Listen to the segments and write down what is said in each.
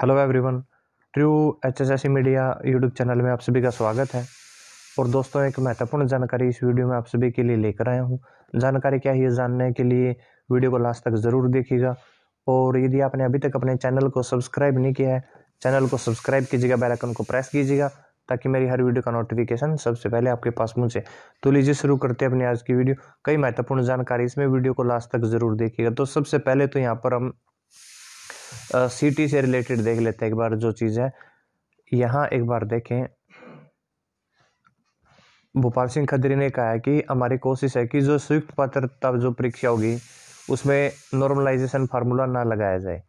hello everyone true H S S media YouTube channel में आप सभी का स्वागत है और दोस्तों एक महत्वपूर्ण जानकारी इस वीडियो में आप सभी के लिए लेकर आया हूँ जानकारी क्या है जानने के लिए वीडियो को लास्ट तक ज़रूर देखिएगा और यदि आपने अभी तक अपने चैनल को सब्सक्राइब नहीं किया है चैनल को सब्सक्राइब कीजिएगा बेल को प्रेस कीजिएगा ताकि मेरी हर वीडियो का नोटिफिकेशन सबसे पहले आपके पास पहुँचे तो लीजिए शुरू करते हैं अपनी आज की वीडियो कई महत्वपूर्ण जानकारी इसमें वीडियो को लास्ट तक ज़रूर देखिएगा तो सबसे पहले तो यहाँ पर हम सिटी से रिलेटेड देख लेते हैं एक बार जो चीज़ है यहाँ एक बार देखें भोपाल सिंह खदरी ने कहा है कि हमारी कोशिश है कि जो संयुक्त पात्रता जो परीक्षा होगी उसमें नॉर्मलाइजेशन फार्मूला ना लगाया जाए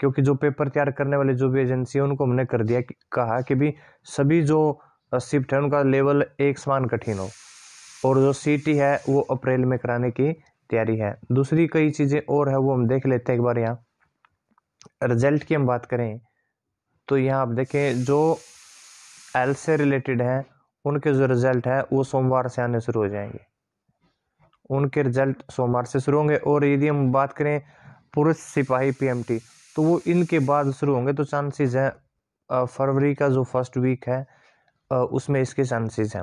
क्योंकि जो पेपर तैयार करने वाले जो भी एजेंसी है उनको हमने कर दिया कि कहा कि भी सभी जो शिफ्ट है उनका लेवल एक समान कठिन हो और जो सीटी है वो अप्रैल में कराने की तैयारी है दूसरी कई चीज़ें और है वो हम देख लेते हैं एक बार यहाँ रिजल्ट की हम बात करें तो यहाँ आप देखें जो एल से रिलेटेड हैं उनके जो रिज़ल्ट हैं वो सोमवार से आने शुरू हो जाएंगे उनके रिज़ल्ट सोमवार से शुरू होंगे और यदि हम बात करें पुरुष सिपाही पीएमटी तो वो इनके बाद शुरू होंगे तो चांसेस हैं फरवरी का जो फर्स्ट वीक है उसमें इसके चांसेस हैं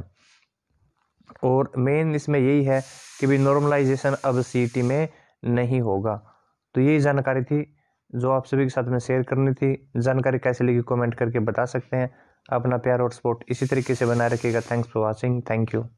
और मेन इसमें यही है कि भी नॉर्मलाइजेशन अब सीटी में नहीं होगा तो यही जानकारी थी जो आप सभी के साथ में शेयर करनी थी जानकारी कैसे लगी कमेंट करके बता सकते हैं अपना प्यार और सपोर्ट इसी तरीके से बनाए रखिएगा thanks for watching thank you